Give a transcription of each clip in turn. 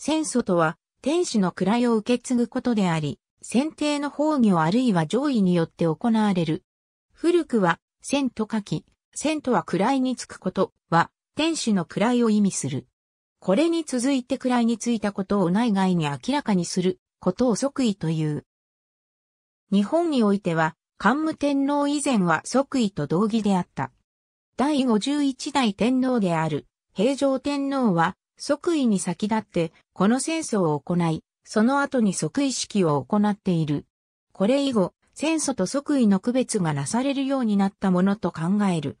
戦祖とは、天使の位を受け継ぐことであり、先定の崩御あるいは上位によって行われる。古くは、戦と書き、戦とは位につくことは、天使の位を意味する。これに続いて位についたことを内外に明らかにすることを即位という。日本においては、桓武天皇以前は即位と同義であった。第51代天皇である、平城天皇は、即位に先立って、この戦争を行い、その後に即位式を行っている。これ以後、戦争と即位の区別がなされるようになったものと考える。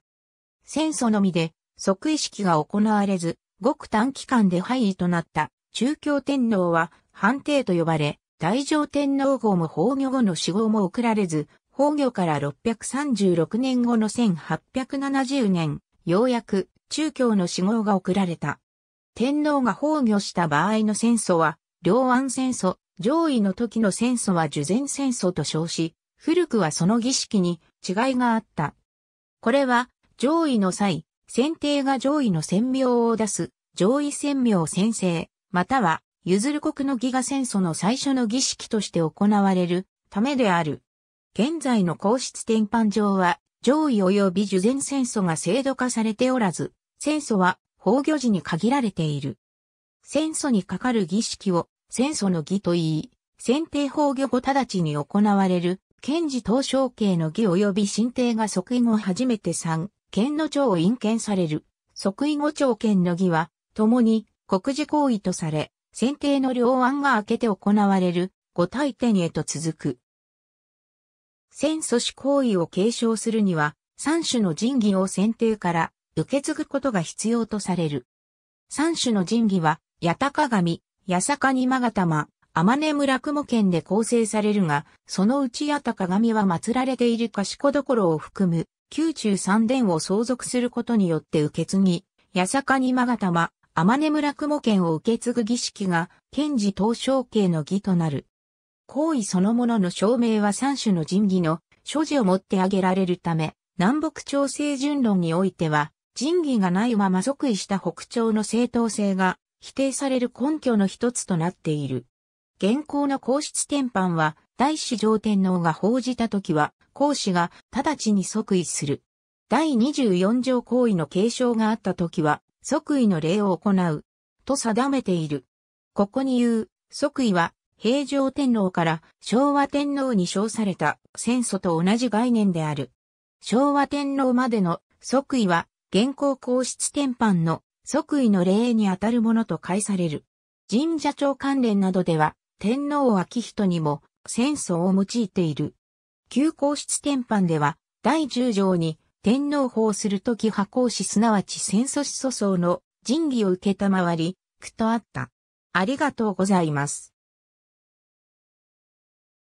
戦争のみで即位式が行われず、ごく短期間で廃位となった中京天皇は藩定と呼ばれ、大乗天皇号も崩御後の死号も送られず、崩御から636年後の1870年、ようやく中京の死号が送られた。天皇が崩御した場合の戦争は、両安戦争、上位の時の戦争は受前戦争と称し、古くはその儀式に違いがあった。これは、上位の際、選定が上位の戦名を出す、上位戦名宣誓、または、譲る国のギガ戦争の最初の儀式として行われるためである。現在の皇室典範上は、上位及び受前戦争が制度化されておらず、戦争は防御時に限られている。戦祖にかかる儀式を戦祖の儀と言い、選定崩御後直ちに行われる、検事東証刑の儀及び新帝が即位後初めて3、県の長を引権される、即位後長県の儀は、共に国事行為とされ、選定の両案が明けて行われる、五大点へと続く。戦祖主行為を継承するには、三種の神器を選定から受け継ぐことが必要とされる。三種の神器は、八鷹神、八坂にまがたま、天根村雲県で構成されるが、そのうち八鷹神は祀られている賢所を含む、宮中三殿を相続することによって受け継ぎ、八坂にまがたま、天根村雲県を受け継ぐ儀式が、県寺東証系の儀となる。行為そのものの証明は三種の神器の所持を持ってあげられるため、南北朝政順論においては、仁義がないまま即位した北朝の正当性が否定される根拠の一つとなっている。現行の皇室典範は、大師上天皇が報じた時は、皇子が直ちに即位する。第24条行為の継承があった時は、即位の礼を行う、と定めている。ここに言う、即位は、平常天皇から昭和天皇に称された戦祖と同じ概念である。昭和天皇までの即位は現行皇室典範の即位の礼にあたるものと解される。神社庁関連などでは、天皇明仁にも、戦争を用いている。旧皇室典範では、第十条に、天皇法するとき派行子すなわち戦争思想の神義を受けたまわり、くとあった。ありがとうございます。